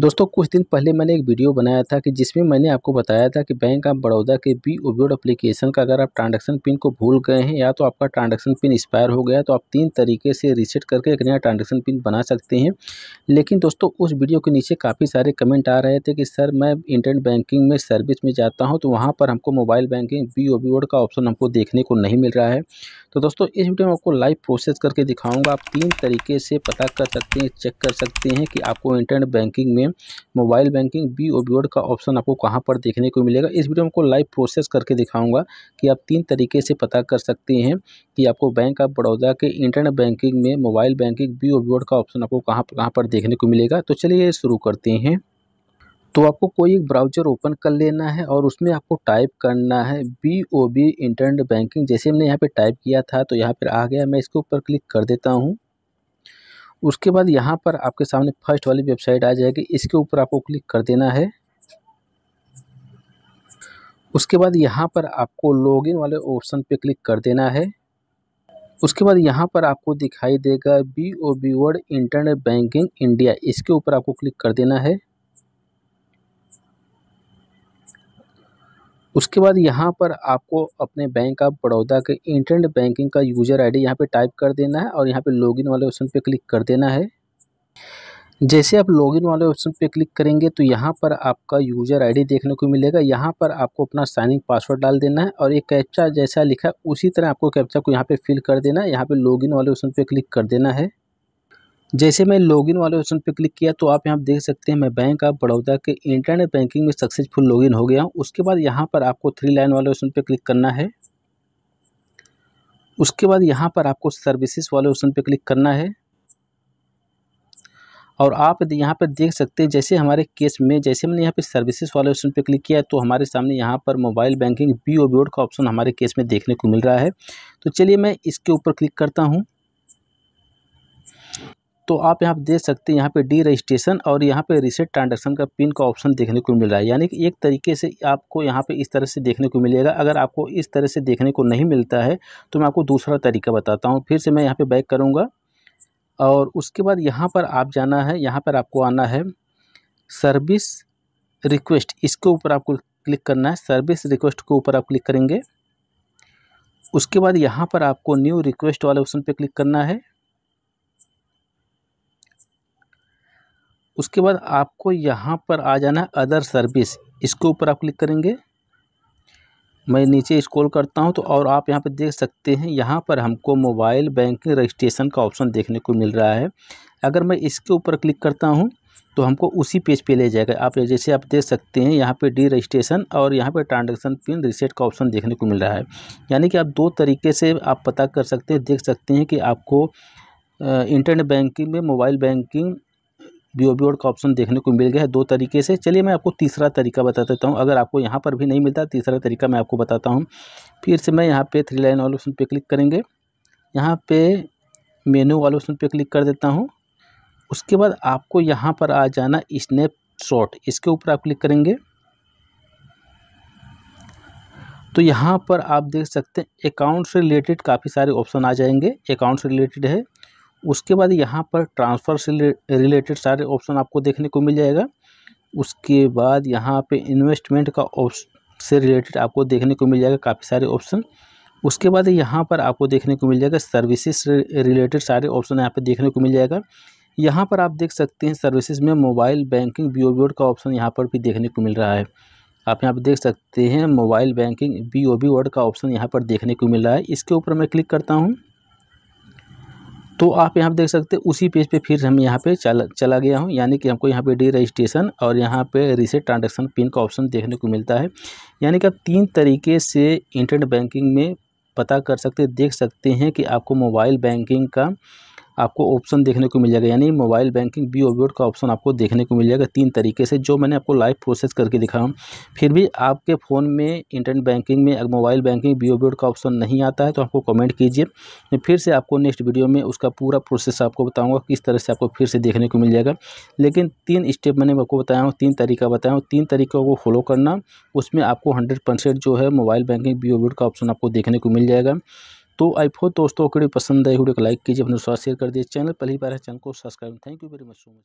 दोस्तों कुछ दिन पहले मैंने एक वीडियो बनाया था कि जिसमें मैंने आपको बताया था कि बैंक ऑफ बड़ौदा के बी ओबियोड अप्लीकेशन का अगर आप ट्रांजेक्शन पिन को भूल गए हैं या तो आपका ट्रांजेक्शन पिन एक्सपायर हो गया तो आप तीन तरीके से रीसेट करके एक नया ट्रांजेक्शन पिन बना सकते हैं लेकिन दोस्तों उस वीडियो के नीचे काफ़ी सारे कमेंट आ रहे थे कि सर मैं इंटरनेट बैंकिंग में सर्विस में जाता हूँ तो वहाँ पर हमको मोबाइल बैंकिंग बी ओ का ऑप्शन हमको देखने को नहीं मिल रहा है तो दोस्तों इस वीडियो में आपको लाइव प्रोसेस करके दिखाऊंगा आप तीन तरीके से पता कर सकते हैं चेक कर सकते हैं कि आपको इंटरनेट बैंकिंग में mobile banking B O B का ऑप्शन आपको कहाँ पर देखने को मिलेगा इस वीडियो में आपको लाइव प्रोसेस करके दिखाऊँगा कि आप तीन तरीके से पता कर सकते हैं कि आपको बैंक ऑफ बड़ौदा के इंटरनेट बैंकिंग में mobile banking B O B का ऑप्शन आपको कहाँ कहाँ पर देखने को मिलेगा तो चलिए शुरू करते हैं तो आपको कोई एक ब्राउज़र ओपन कर लेना है और उसमें आपको टाइप करना है B O B internet banking जैसे हमने यहाँ पे टाइप किया था तो यहाँ पर आ गया मैं इसके ऊपर क्लिक कर देता हूँ उसके बाद यहाँ पर आपके सामने फर्स्ट वाली वेबसाइट आ जाएगी इसके ऊपर आपको क्लिक कर देना है उसके बाद यहाँ पर आपको लॉगिन वाले ऑप्शन पे क्लिक कर देना है उसके बाद यहाँ पर आपको दिखाई देगा B O B word internet banking India इसके ऊपर आपको क्लिक कर देना है उसके बाद यहाँ पर आपको अपने बैंक ऑफ बड़ौदा के इंटरनेट बैंकिंग का यूज़र आईडी यहाँ पर टाइप कर देना है और यहाँ पे लॉगिन वाले ऑप्शन पे क्लिक कर देना है जैसे आप लॉगिन वाले ऑप्शन पे क्लिक करेंगे तो यहाँ पर आपका यूज़र आईडी देखने को मिलेगा यहाँ पर आपको अपना साइनिंग पासवर्ड डाल देना है और एक कैप्चा जैसा लिखा उसी तरह आपको कैप्चा को यहाँ पर फिल कर देना है यहाँ पर लॉग वाले ऑप्शन पर क्लिक कर देना है जैसे मैं लॉगिन वाले ऑप्शन पर क्लिक किया तो आप यहाँ देख सकते हैं मैं बैंक ऑफ बड़ौदा के इंटरनेट बैंकिंग में सक्सेसफुल लॉगिन हो गया हूँ उसके बाद यहाँ पर आपको थ्री लाइन वाले ऑप्शन पर क्लिक करना है उसके बाद यहाँ पर आपको सर्विसेज वाले ऑप्शन पर क्लिक करना है और आप यहाँ पर देख सकते हैं जैसे हमारे केस में जैसे मैंने यहाँ पर सर्विसेज वाले ऑप्शन पर क्लिक किया तो हमारे सामने यहाँ पर मोबाइल बैंकिंग बी ओ का ऑप्शन हमारे केस में देखने को मिल रहा है तो चलिए मैं इसके ऊपर क्लिक करता हूँ तो आप यहाँ पर देख सकते हैं यहाँ पे डी रजिस्ट्रेशन और यहाँ पे रिसेट ट्रांजेक्शन का पिन का ऑप्शन देखने को मिल रहा है यानी कि एक तरीके से आपको यहाँ पे इस तरह से देखने को मिलेगा अगर आपको इस तरह से देखने को नहीं मिलता है तो मैं आपको दूसरा तरीका बताता हूँ फिर से मैं यहाँ पर बैक करूँगा और उसके बाद यहाँ पर आप जाना है यहाँ पर आपको आना है सर्विस रिक्वेस्ट इसके ऊपर आपको क्लिक करना है सर्विस रिक्वेस्ट के ऊपर आप क्लिक करेंगे उसके बाद यहाँ पर आपको न्यू रिक्वेस्ट वाले ऑप्शन पे क्लिक करना है उसके बाद आपको यहाँ पर आ जाना है अदर सर्विस इसके ऊपर आप क्लिक करेंगे मैं नीचे स्क्रॉल करता हूँ तो और आप यहाँ पर देख सकते हैं यहाँ पर हमको मोबाइल बैंकिंग रजिस्ट्रेशन का ऑप्शन देखने को मिल रहा है अगर मैं इसके ऊपर क्लिक करता हूँ तो हमको उसी पेज पे ले जाएगा आप जैसे आप देख सकते हैं यहाँ पे डी रजिस्ट्रेशन और यहाँ पे ट्रांजेक्शन पिन रिसेट का ऑप्शन देखने को मिल रहा है यानी कि आप दो तरीके से आप पता कर सकते हैं देख सकते हैं कि आपको इंटरनेट बैंकिंग में mobile banking B O B ओड का ऑप्शन देखने को मिल गया है दो तरीके से चलिए मैं आपको तीसरा तरीका बता देता हूँ अगर आपको यहाँ पर भी नहीं मिलता तीसरा तरीका मैं आपको बताता हूँ फिर से मैं यहाँ पे थ्री लाइन वाले ऑप्शन पे क्लिक करेंगे यहाँ पे मेनू वाले ऑप्शन पे क्लिक कर देता हूँ उसके बाद आपको यहाँ पर आ जाना स्नैप शॉट इसके ऊपर आप क्लिक करेंगे तो यहाँ पर आप देख सकते हैं अकाउंट से रिलेटेड काफ़ी सारे ऑप्शन आ जाएंगे अकाउंट से रिलेटेड है उसके बाद यहाँ पर ट्रांसफ़र से रिलेटेड सारे ऑप्शन आपको देखने को मिल जाएगा उसके बाद यहाँ पे इन्वेस्टमेंट का से रिलेटेड आपको देखने को मिल जाएगा काफ़ी सारे ऑप्शन उसके बाद यहाँ पर आपको देखने को मिल जाएगा सर्विसेज से रिलेटेड सारे ऑप्शन यहाँ पे देखने को मिल जाएगा यहाँ पर आप देख सकते हैं सर्विसेज में मोबाइल बैंकिंग बी ओ का ऑप्शन यहाँ पर भी देखने को मिल रहा है आप यहाँ पर देख सकते हैं mobile banking B O word का ऑप्शन यहाँ पर देखने को मिल रहा है इसके ऊपर मैं क्लिक करता हूँ तो आप यहाँ पर देख सकते हैं उसी पेज पे फिर हम यहाँ पे चला चला गया हूँ यानी कि हमको यहाँ पे डी रजिस्ट्रेशन और यहाँ पे रिसेट ट्रांजेक्शन पिन का ऑप्शन देखने को मिलता है यानी कि आप तीन तरीके से इंटरनेट बैंकिंग में पता कर सकते देख सकते हैं कि आपको मोबाइल बैंकिंग का आपको ऑप्शन देखने को मिल जाएगा यानी मोबाइल बैंकिंग बी ओबीओड का ऑप्शन आपको देखने को मिल जाएगा तीन तरीके से जो मैंने आपको लाइव प्रोसेस करके दिखाऊँ फिर भी आपके फ़ोन में इंटरनेट बैंकिंग में अगर मोबाइल बैंकिंग बी ओबीओड का ऑप्शन नहीं आता है तो आपको कमेंट कीजिए फिर से आपको नेक्स्ट वीडियो में उसका पूरा प्रोसेस आपको बताऊँगा किस तरह से आपको फिर से देखने को मिल जाएगा लेकिन तीन स्टेप मैंने आपको बताया हूँ तीन तरीका बताया हूँ तीन तरीक़ों को फॉलो करना उसमें आपको हंड्रेड परसेंट जो है मोबाइल बैंकिंग बी का ऑप्शन आपको देखने को मिल जाएगा तो आई फो दोस्तों को पसंद आई वीडियो को लाइक कीजिए अपने साथ शेयर कर दिए चैनल पहली बार है चैनल को subscribe thank you very much so much